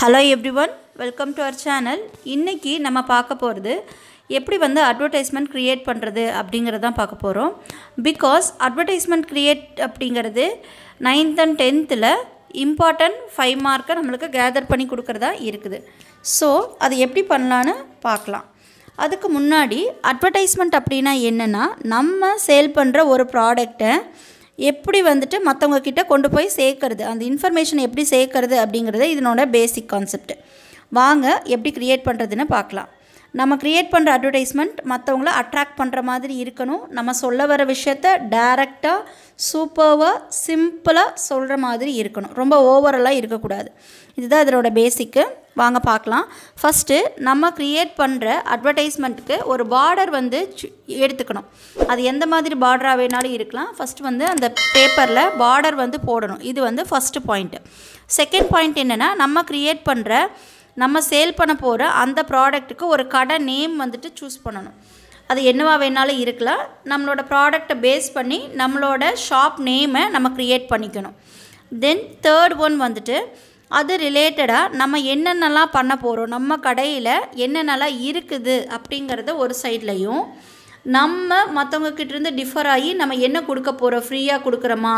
hello everyone welcome to our channel இன்றைக்கி நம்ம பார்க்க போகிறது எப்படி வந்து அட்வர்டைஸ்மெண்ட் க்ரியேட் பண்ணுறது அப்படிங்கிறது தான் பார்க்க போகிறோம் பிகாஸ் அட்வர்டைஸ்மெண்ட் க்ரியேட் அப்படிங்கிறது நைன்த் அண்ட் டென்த்தில் இம்பார்ட்டன்ட் ஃபைவ் மார்க்கை நம்மளுக்கு கேதர் பண்ணி கொடுக்குறதா இருக்குது ஸோ அது எப்படி பண்ணலான்னு பார்க்கலாம் அதுக்கு முன்னாடி அட்வர்டைஸ்மெண்ட் அப்படின்னா என்னென்னா நம்ம சேல் பண்ணுற ஒரு ப்ராடக்ட்டை எப்படி வந்துட்டு கிட்ட கொண்டு போய் சேர்க்கறது அந்த இன்ஃபர்மேஷன் எப்படி சேர்க்கறது அப்படிங்கிறது இதனோட பேசிக் கான்செப்ட் வாங்க எப்படி க்ரியேட் பண்ணுறதுன்னு பார்க்கலாம் நம்ம க்ரியேட் பண்ணுற அட்வர்டைஸ்மெண்ட் மற்றவங்கள அட்ராக்ட் பண்ணுற மாதிரி இருக்கணும் நம்ம சொல்ல வர விஷயத்த டேரெக்டாக சூப்பர்வாக சிம்பிளாக சொல்கிற மாதிரி இருக்கணும் ரொம்ப ஓவரலாக இருக்கக்கூடாது இதுதான் இதனோட பேசிக்கு வாங்க பார்க்கலாம் ஃபஸ்ட்டு நம்ம க்ரியேட் பண்ணுற அட்வர்டைஸ்மெண்ட்டுக்கு ஒரு பார்டர் வந்து எடுத்துக்கணும் அது எந்த மாதிரி பார்டராக வேணாலும் இருக்கலாம் ஃபஸ்ட்டு வந்து அந்த பேப்பரில் பார்டர் வந்து போடணும் இது வந்து ஃபஸ்ட்டு பாயிண்ட்டு செகண்ட் பாயிண்ட் என்னென்னா நம்ம க்ரியேட் பண்ணுற நம்ம சேல் பண்ண போகிற அந்த ப்ராடக்ட்டுக்கு ஒரு கடை நேம் வந்துட்டு சூஸ் பண்ணணும் அது என்னவா வேணாலும் இருக்கலாம் நம்மளோட ப்ராடக்டை பேஸ் பண்ணி நம்மளோட ஷாப் நேமை நம்ம க்ரியேட் பண்ணிக்கணும் தென் தேர்ட் ஒன் வந்துட்டு அது ரிலேட்டடாக நம்ம என்னென்னலாம் பண்ண போகிறோம் நம்ம கடையில் என்னென்னலாம் இருக்குது அப்படிங்கிறத ஒரு சைட்லையும் நம்ம மற்றவங்கக்கிட்டேருந்து டிஃபர் ஆகி நம்ம என்ன கொடுக்க போகிறோம் ஃப்ரீயாக கொடுக்குறோமா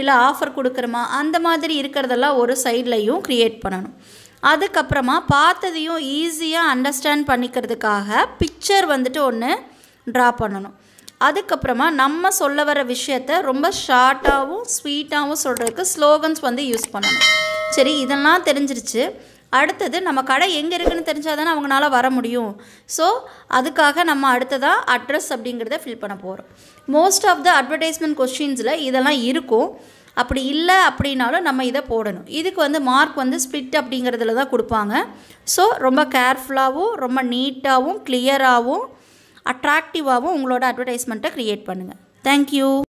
இல்லை ஆஃபர் கொடுக்குறோமா அந்த மாதிரி இருக்கிறதெல்லாம் ஒரு சைட்லையும் க்ரியேட் பண்ணணும் அதுக்கப்புறமா பார்த்ததையும் ஈஸியாக அண்டர்ஸ்டாண்ட் பண்ணிக்கிறதுக்காக பிக்சர் வந்துட்டு ஒன்று ட்ரா பண்ணணும் அதுக்கப்புறமா நம்ம சொல்ல வர விஷயத்த ரொம்ப ஷார்ட்டாகவும் ஸ்வீட்டாகவும் சொல்கிறதுக்கு ஸ்லோகன்ஸ் வந்து யூஸ் பண்ணணும் சரி இதெல்லாம் தெரிஞ்சிருச்சு அடுத்தது நம்ம கடை எங்கே இருக்குதுன்னு தெரிஞ்சால் தானே அவங்களால வர முடியும் ஸோ அதுக்காக நம்ம அடுத்ததாக அட்ரஸ் அப்படிங்கிறத ஃபில் பண்ண போகிறோம் மோஸ்ட் ஆஃப் த அட்வர்டைஸ்மெண்ட் கொஷின்ஸில் இதெல்லாம் இருக்கும் அப்படி இல்லை அப்படின்னாலும் நம்ம இதை போடணும் இதுக்கு வந்து மார்க் வந்து ஸ்பிட் அப்படிங்கிறதுல தான் கொடுப்பாங்க ஸோ ரொம்ப கேர்ஃபுல்லாகவும் ரொம்ப நீட்டாகவும் கிளியராகவும் அட்ராக்டிவாகவும் உங்களோட அட்வர்டைஸ்மெண்ட்டை க்ரியேட் பண்ணுங்கள் தேங்க்யூ